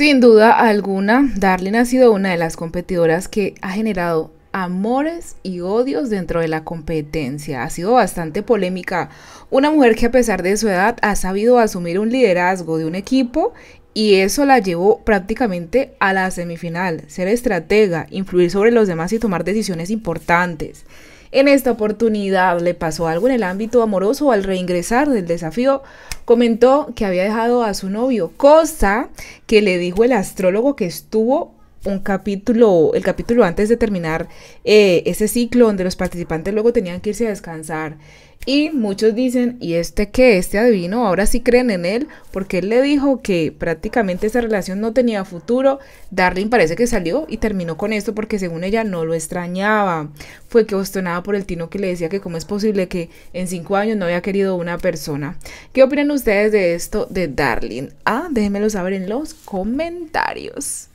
Sin duda alguna, Darlene ha sido una de las competidoras que ha generado amores y odios dentro de la competencia. Ha sido bastante polémica. Una mujer que a pesar de su edad ha sabido asumir un liderazgo de un equipo y eso la llevó prácticamente a la semifinal, ser estratega, influir sobre los demás y tomar decisiones importantes. En esta oportunidad le pasó algo en el ámbito amoroso al reingresar del desafío. Comentó que había dejado a su novio, cosa que le dijo el astrólogo que estuvo un capítulo, el capítulo antes de terminar eh, ese ciclo donde los participantes luego tenían que irse a descansar. Y muchos dicen, ¿y este que Este adivino, ahora sí creen en él, porque él le dijo que prácticamente esa relación no tenía futuro. Darling parece que salió y terminó con esto porque según ella no lo extrañaba. Fue que por el tino que le decía que cómo es posible que en cinco años no haya querido una persona. ¿Qué opinan ustedes de esto de Darling? Ah, déjenmelo saber en los comentarios.